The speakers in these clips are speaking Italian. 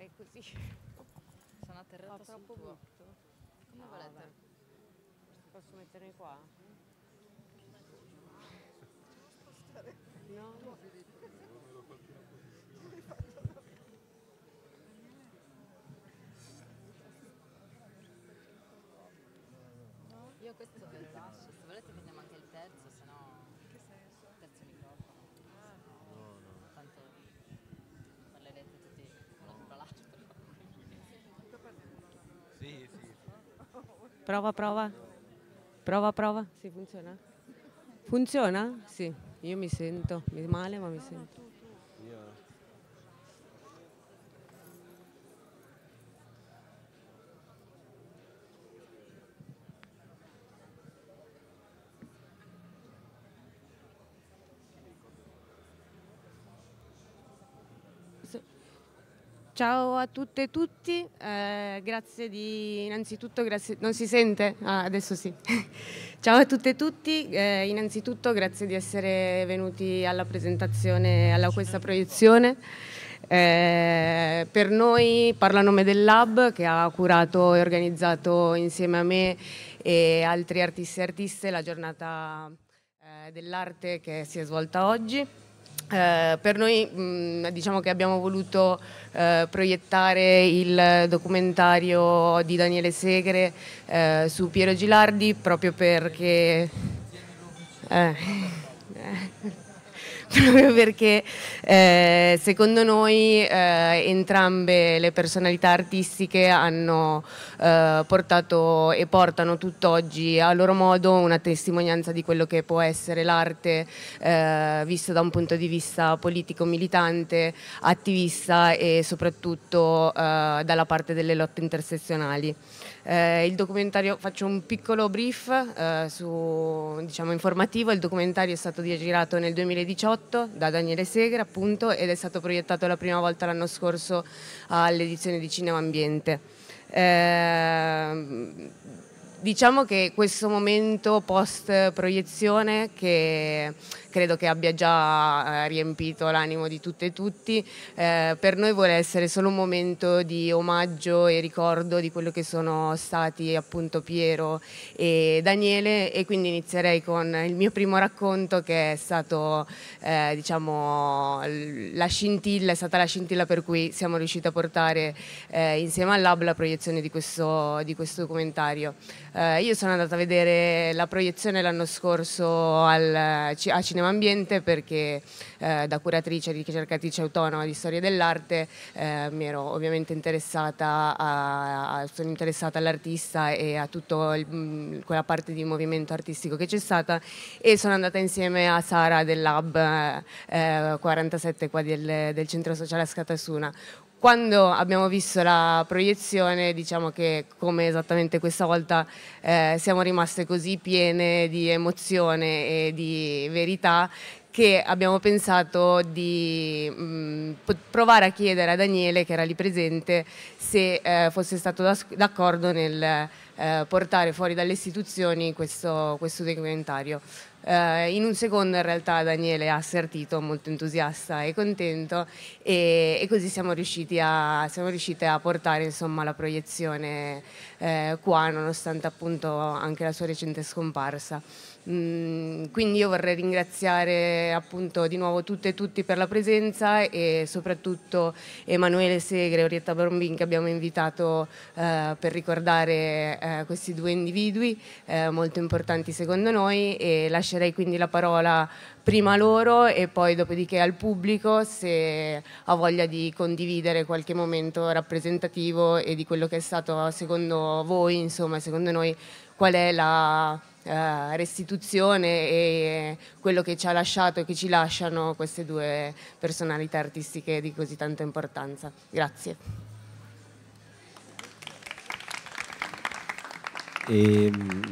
farei così. Sono atterrata Ho troppo tuo. brutto. Come ah, volete? Vabbè. Posso mettermi qua? No, no. Io questo ve lo lascio, se volete vediamo anche il terzo, se no. Prova, prova. Prova, prova. Sì, funziona? Funziona? Sì, io mi sento Mi male, ma mi sento. Ciao a tutte e tutti, eh, grazie di, innanzitutto grazie, non si sente? Ah, adesso sì. Ciao a tutte e tutti, eh, innanzitutto grazie di essere venuti alla presentazione, alla questa proiezione. Eh, per noi parlo a nome del Lab che ha curato e organizzato insieme a me e altri artisti e artiste la giornata eh, dell'arte che si è svolta oggi. Eh, per noi mh, mm, diciamo che abbiamo voluto eh, proiettare il documentario di Daniele Segre eh, su Piero Gilardi proprio perché... Eh, eh, proprio perché eh, secondo noi eh, entrambe le personalità artistiche hanno eh, portato e portano tutt'oggi a loro modo una testimonianza di quello che può essere l'arte eh, vista da un punto di vista politico militante, attivista e soprattutto eh, dalla parte delle lotte intersezionali. Eh, il documentario, faccio un piccolo brief eh, su, diciamo, informativo, il documentario è stato girato nel 2018 da Daniele Segre appunto ed è stato proiettato la prima volta l'anno scorso all'edizione di Cinema Ambiente. Eh, diciamo che questo momento post proiezione che credo che abbia già eh, riempito l'animo di tutte e tutti. Eh, per noi vuole essere solo un momento di omaggio e ricordo di quello che sono stati appunto Piero e Daniele e quindi inizierei con il mio primo racconto che è stato eh, diciamo la scintilla, è stata la scintilla per cui siamo riusciti a portare eh, insieme al Lab la proiezione di questo, di questo documentario. Eh, io sono andata a vedere la proiezione l'anno scorso al, a Cinema cinema ambiente perché eh, da curatrice e ricercatrice autonoma di storia dell'arte eh, mi ero ovviamente interessata, a, a, sono interessata all'artista e a tutta mm, quella parte di movimento artistico che c'è stata e sono andata insieme a Sara del Lab eh, 47 eh, qua del, del centro sociale a Scatasuna quando abbiamo visto la proiezione, diciamo che come esattamente questa volta eh, siamo rimaste così piene di emozione e di verità che abbiamo pensato di mh, mm, provare a chiedere a Daniele, che era lì presente, se eh, fosse stato d'accordo nel eh, portare fuori dalle istituzioni questo, questo documentario. Eh, in un secondo in realtà Daniele ha assertito, molto entusiasta e contento e, e così siamo, riusciti a, siamo riuscite a portare insomma, la proiezione eh, qua nonostante appunto anche la sua recente scomparsa. Mm, quindi io vorrei ringraziare appunto di nuovo tutte e tutti per la presenza e soprattutto Emanuele Segre e Orietta Brombin che abbiamo invitato eh, per ricordare eh, eh, questi due individui eh, molto importanti secondo noi e lascerei quindi la parola prima a loro e poi dopodiché al pubblico se ha voglia di condividere qualche momento rappresentativo e di quello che è stato secondo voi, insomma secondo noi qual è la eh, restituzione e quello che ci ha lasciato e che ci lasciano queste due personalità artistiche di così tanta importanza. Grazie. E, ehm,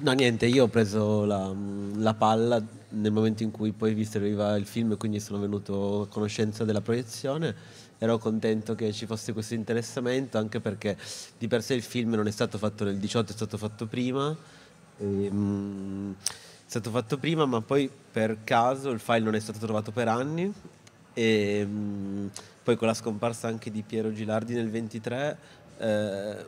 no, niente, io ho preso la, la palla nel momento in cui poi vi serviva il film e quindi sono venuto a conoscenza della proiezione ero contento che ci fosse questo interessamento anche perché di per sé il film non è stato fatto nel 18 è stato fatto prima e, ehm, mh, è stato fatto prima ma poi per caso il file non è stato trovato per anni e ehm, mh, poi con la scomparsa anche di Piero Gilardi nel 23 eh,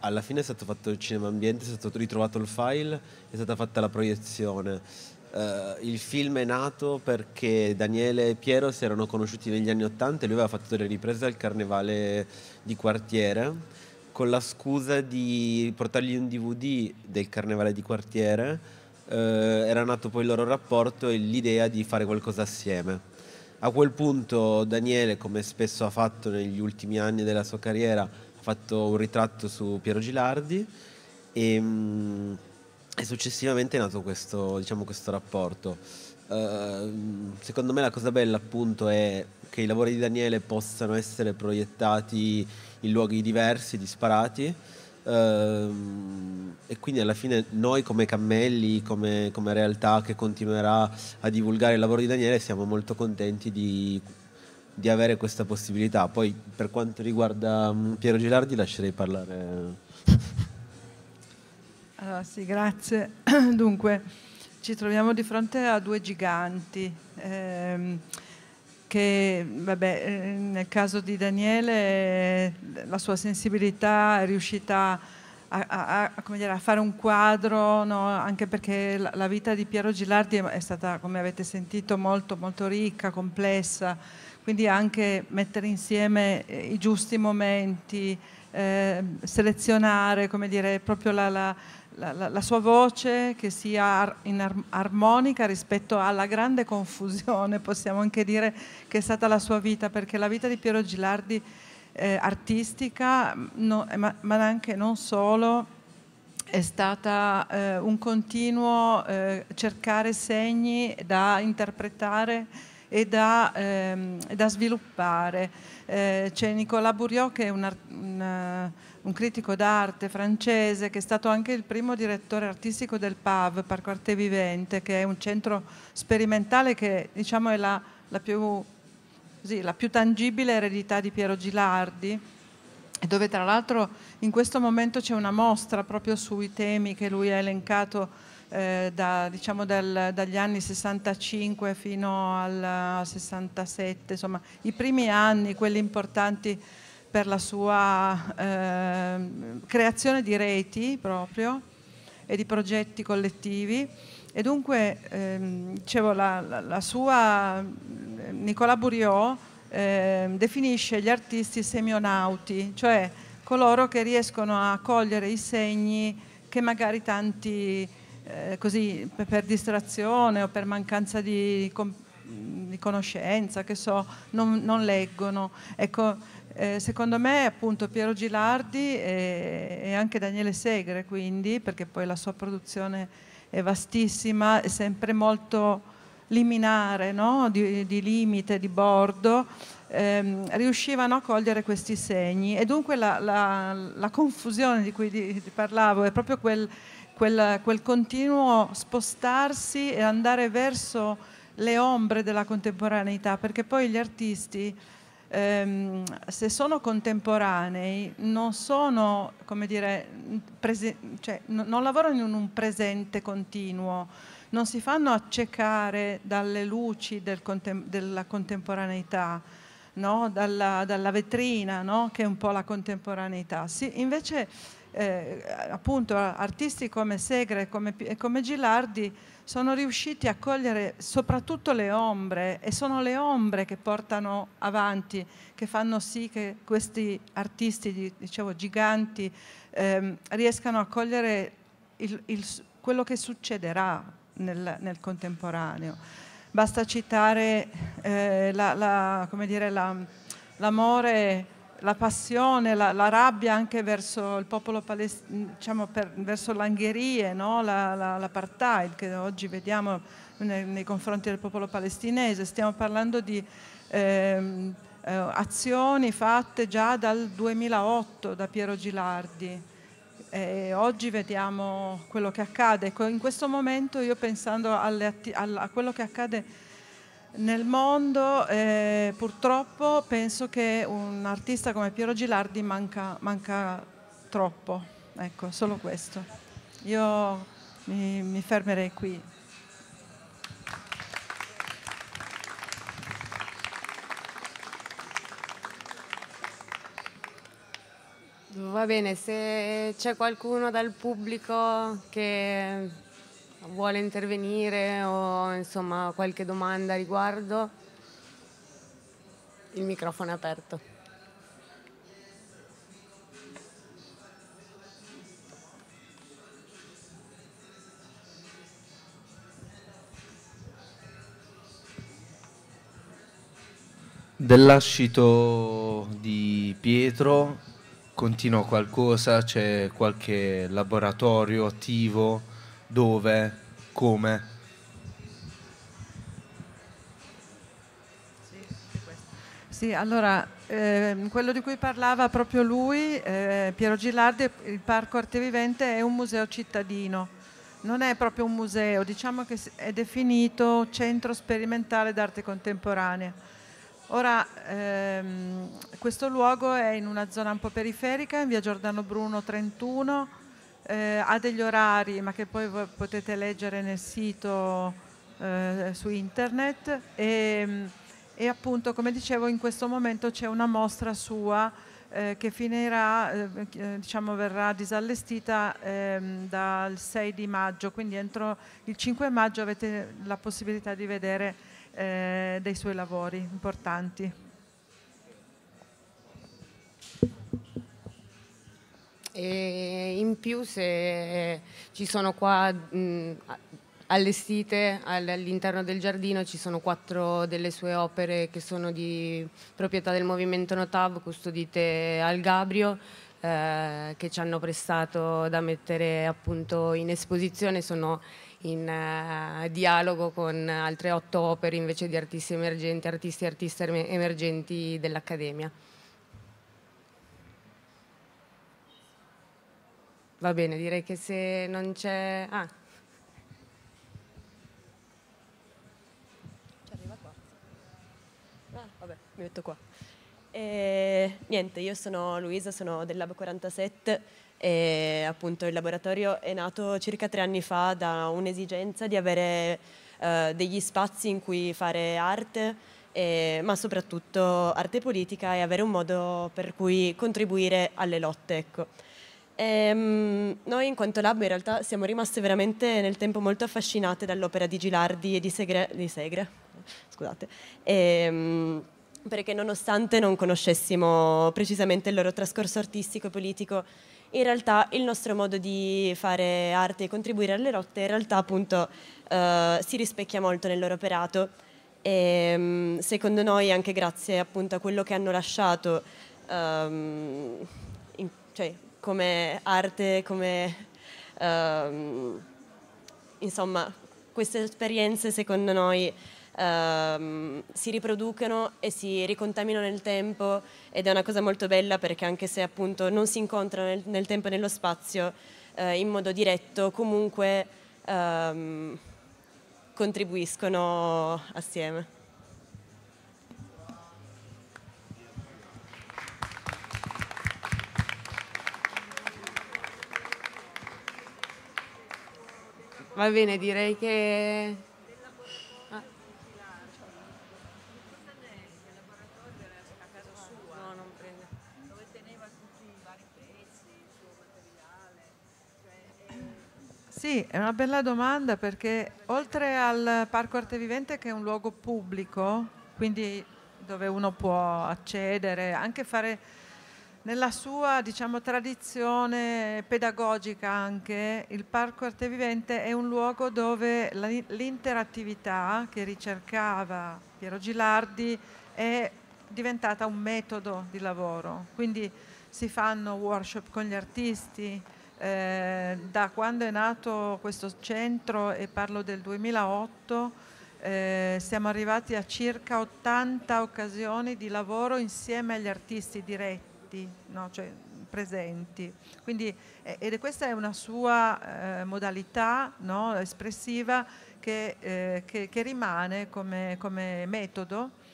alla fine è stato fatto il cinema ambiente, è stato ritrovato il file, è stata fatta la proiezione. Uh, il film è nato perché Daniele e Piero si erano conosciuti negli anni Ottanta e lui aveva fatto delle riprese al carnevale di quartiere con la scusa di portargli un DVD del carnevale di quartiere. Uh, era nato poi il loro rapporto e l'idea di fare qualcosa assieme. A quel punto Daniele, come spesso ha fatto negli ultimi anni della sua carriera, fatto un ritratto su Piero Gilardi e, mm, e successivamente è nato questo, diciamo, questo rapporto. Uh, secondo me la cosa bella appunto è che i lavori di Daniele possano essere proiettati in luoghi diversi, disparati uh, e quindi alla fine noi come Cammelli, come, come realtà che continuerà a divulgare il lavoro di Daniele siamo molto contenti di di avere questa possibilità. Poi per quanto riguarda mm, Piero Gilardi lascerei parlare. Allora, sì, grazie. Dunque, ci troviamo di fronte a due giganti ehm, che, vabbè, eh, nel caso di Daniele, la sua sensibilità è riuscita a, a, a, dire, a fare un quadro, no? anche perché la, la, vita di Piero Gilardi è stata, come avete sentito, molto, molto ricca, complessa quindi anche mettere insieme eh, i giusti momenti, eh, selezionare come dire, proprio la, la, la, la sua voce che sia in ar armonica rispetto alla grande confusione, possiamo anche dire, che è stata la sua vita, perché la vita di Piero Gilardi eh, artistica, mm, no, eh, ma, ma, anche non solo, è stata eh, un continuo eh, cercare segni da interpretare e da, ehm, da sviluppare. Eh, c'è Nicolas Buriot che è un, un, eh, un critico d'arte francese che è stato anche il primo direttore artistico del PAV, Parco Arte Vivente, che è un centro sperimentale che diciamo, è la, la, più, sì, la più tangibile eredità di Piero Gilardi dove tra l'altro in questo momento c'è una mostra proprio sui temi che lui ha elencato eh, da, diciamo dal, dagli anni 65 fino al 67, insomma i primi anni, quelli importanti per la sua eh, creazione di reti proprio e di progetti collettivi. E dunque, ehm, dicevo, la, la, la, sua ehm, Nicola Buriot eh, definisce gli artisti semionauti, cioè coloro che riescono a cogliere i segni che magari tanti eh, così per, distrazione o per mancanza di, di conoscenza, che so, non, non leggono. Ecco, eh, secondo me appunto Piero Gilardi e, e anche Daniele Segre, quindi, perché poi la sua produzione è vastissima, è sempre molto liminare, no? di, di, limite, di bordo, ehm, riuscivano a cogliere questi segni e dunque la, la, la confusione di cui di, di parlavo è proprio quel, quel, quel continuo spostarsi e andare verso le ombre della contemporaneità, perché poi gli artisti, ehm, se sono contemporanei, non sono, come dire, cioè, non lavorano in un presente continuo, non si fanno accecare dalle luci del contem della contemporaneità, no? dalla, dalla, vetrina, no? che è un po' la contemporaneità. Si, invece eh, appunto artisti come Segre e come, come Gilardi sono riusciti a cogliere soprattutto le ombre e sono le ombre che portano avanti, che fanno sì che questi artisti, dicevo, giganti, ehm, riescano a cogliere il, il, quello che succederà nel, nel contemporaneo. Basta citare eh, l'amore la, la, la passione, la, la, rabbia anche verso il popolo palestinese, diciamo per, verso l'angherie, no? l'apartheid la, che oggi vediamo nei, nei, confronti del popolo palestinese. Stiamo parlando di ehm, eh, azioni fatte già dal 2008 da Piero Gilardi. E oggi vediamo quello che accade. Ecco, in questo momento io pensando a quello che accade nel mondo eh, purtroppo penso che un artista come Piero Gilardi manca, manca troppo, ecco, solo questo. Io mi, mi fermerei qui. Va bene, se c'è qualcuno dal pubblico che vuole intervenire o insomma qualche domanda riguardo, il microfono è aperto. Dell'ascito di Pietro continua qualcosa, c'è qualche laboratorio attivo? dove, come. Sì, allora, eh, quello di cui parlava proprio lui, eh, Piero Gilardi, il Parco Arte Vivente è un museo cittadino, non è proprio un museo, diciamo che è definito centro sperimentale d'arte contemporanea. Ora, ehm, questo luogo è in una zona un po' periferica, in via Giordano Bruno 31, eh, ha degli orari, ma che poi potete leggere nel sito eh, su internet. E, ehm, e, appunto, come dicevo, in questo momento c'è una mostra sua eh, che finirà, eh, eh, diciamo, verrà disallestita ehm, dal 6 di maggio, quindi entro il 5 maggio avete la possibilità di vedere eh, dei suoi lavori importanti. E in più se eh, ci sono qua mh, allestite all'interno del giardino ci sono quattro delle sue opere che sono di proprietà del movimento Notav custodite al Gabrio eh, che ci hanno prestato da mettere appunto in esposizione sono in eh, dialogo con altre otto opere invece di artisti emergenti, artisti e artiste emergenti dell'Accademia. Va bene, direi che se non c'è... Ah. Ci arriva qua. Ah, vabbè, mi metto qua. E, niente, io sono Luisa, sono del Lab 47 e appunto il laboratorio è nato circa tre anni fa da un'esigenza di avere eh, degli spazi in cui fare arte, e, ma soprattutto arte politica e avere un modo per cui contribuire alle lotte. Ecco. Ehm, noi in quanto lab in realtà siamo rimaste veramente nel tempo molto affascinate dall'opera di Gilardi e di Segre, di Segre scusate, ehm, perché nonostante non conoscessimo precisamente il loro trascorso artistico e politico, in realtà il nostro modo di fare arte e contribuire alle rotte in realtà appunto eh, si rispecchia molto nel loro operato e ehm, secondo noi anche grazie appunto a quello che hanno lasciato ehm, in, cioè, come arte, come... Um, insomma, queste esperienze secondo noi um, si riproducono e si ricontaminano nel tempo ed è una cosa molto bella perché anche se appunto non si incontrano nel, nel tempo e nello spazio uh, in modo diretto, comunque um, contribuiscono assieme. Va bene, direi che... Ah. No, non prende. Sì, è una bella domanda perché oltre al Parco Arte Vivente che è un luogo pubblico, quindi dove uno può accedere, anche fare nella sua diciamo, tradizione pedagogica anche, il Parco Arte Vivente è un luogo dove l'interattività che ricercava Piero Gilardi è diventata un metodo di lavoro. Quindi si fanno workshop con gli artisti. Eh, da quando è nato questo centro, e parlo del 2008, eh, siamo arrivati a circa 80 occasioni di lavoro insieme agli artisti diretti fatti, no? cioè, presenti. Quindi, eh, ed questa è una sua eh, modalità no? espressiva che, eh, che, che, rimane come, come metodo.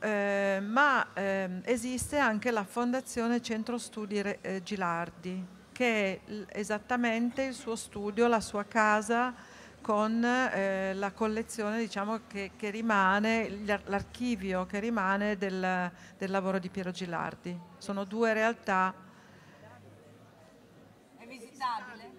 Eh, ma ehm, esiste anche la Fondazione Centro Studi eh, Gilardi, che è esattamente il suo studio, la sua casa, con eh, la collezione diciamo, che, che, rimane, l'archivio che rimane del, del, lavoro di Piero Gilardi. Sono due realtà. È visitabile?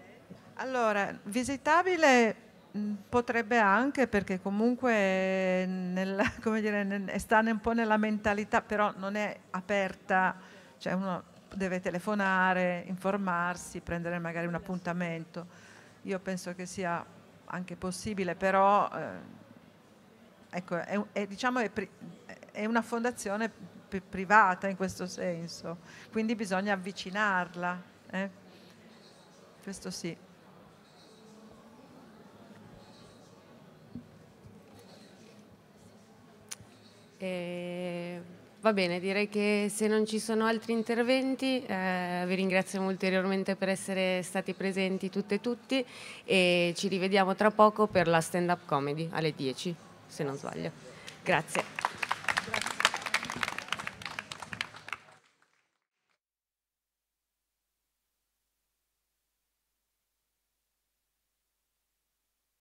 Allora, visitabile mm, potrebbe anche perché comunque eh, nel, dire, nel, sta un po' nella mentalità, però non è aperta, cioè uno deve telefonare, informarsi, prendere magari un appuntamento. Io penso che sia anche possibile, però eh, ecco, è, è, diciamo è, pri- è una fondazione pri- privata in questo senso, quindi bisogna avvicinarla. Eh? Questo sì. Eh, Va bene, direi che se non ci sono altri interventi eh, vi ringraziamo ulteriormente per essere stati presenti tutte e tutti e ci rivediamo tra poco per la stand-up comedy alle 10, se non sbaglio. Grazie.